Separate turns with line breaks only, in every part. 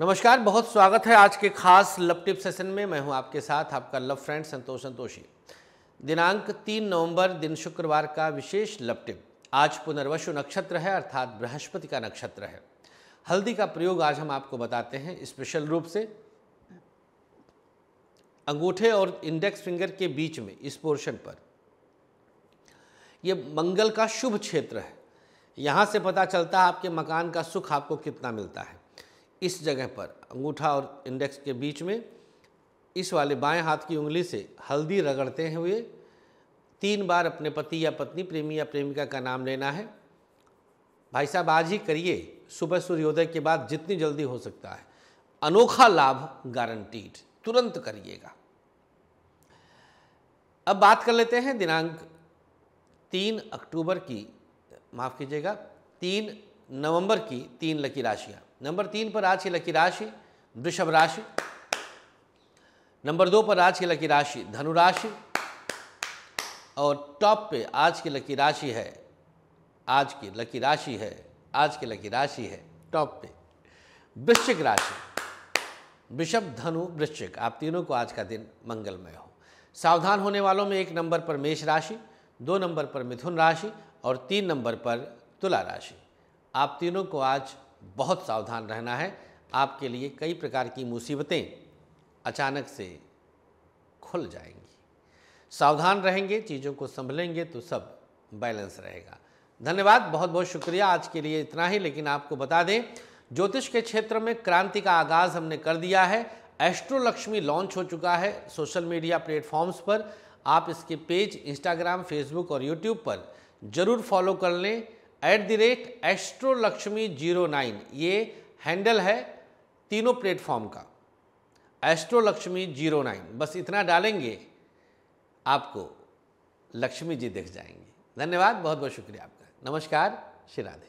नमस्कार बहुत स्वागत है आज के खास लव टिप सेशन में मैं हूं आपके साथ आपका लव फ्रेंड संतोष संतोषी दिनांक तीन नवंबर दिन शुक्रवार का विशेष लव टिप आज पुनर्वशु नक्षत्र है अर्थात बृहस्पति का नक्षत्र है हल्दी का प्रयोग आज हम आपको बताते हैं स्पेशल रूप से अंगूठे और इंडेक्स फिंगर के बीच में इस पोर्शन पर यह मंगल का शुभ क्षेत्र है यहाँ से पता चलता है आपके मकान का सुख आपको कितना मिलता है इस जगह पर अंगूठा और इंडेक्स के बीच में इस वाले बाएं हाथ की उंगली से हल्दी रगड़ते हुए तीन बार अपने पति या पत्नी प्रेमी या प्रेमिका का नाम लेना है भाई साहब आज ही करिए सुबह सूर्योदय के बाद जितनी जल्दी हो सकता है अनोखा लाभ गारंटीड तुरंत करिएगा अब बात कर लेते हैं दिनांक तीन अक्टूबर की माफ़ कीजिएगा तीन नवंबर की तीन लकी राशियाँ नंबर तीन पर आज की लकी राशि वृषभ राशि नंबर दो पर आज की लकी राशि धनु राशि और टॉप पे आज की लकी राशि है आज की लकी राशि है आज की लकी राशि है टॉप पे वृश्चिक राशि वृषभ धनु वृश्चिक आप तीनों को आज का दिन मंगलमय हो सावधान होने वालों में एक नंबर पर मेष राशि दो नंबर पर मिथुन राशि और तीन नंबर पर तुला राशि आप तीनों को आज बहुत सावधान रहना है आपके लिए कई प्रकार की मुसीबतें अचानक से खुल जाएंगी सावधान रहेंगे चीज़ों को संभलेंगे तो सब बैलेंस रहेगा धन्यवाद बहुत बहुत शुक्रिया आज के लिए इतना ही लेकिन आपको बता दें ज्योतिष के क्षेत्र में क्रांति का आगाज़ हमने कर दिया है एस्ट्रो लक्ष्मी लॉन्च हो चुका है सोशल मीडिया प्लेटफॉर्म्स पर आप इसके पेज इंस्टाग्राम फेसबुक और यूट्यूब पर ज़रूर फॉलो कर लें at the rate astro Lakshmi zero nine ये हैंडल है तीनों प्लेटफॉर्म का एस्ट्रो लक्ष्मी जीरो नाइन बस इतना डालेंगे आपको लक्ष्मी जी दिख जाएंगे धन्यवाद बहुत बहुत शुक्रिया आपका नमस्कार श्री राधे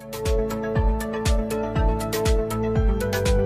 Thank you.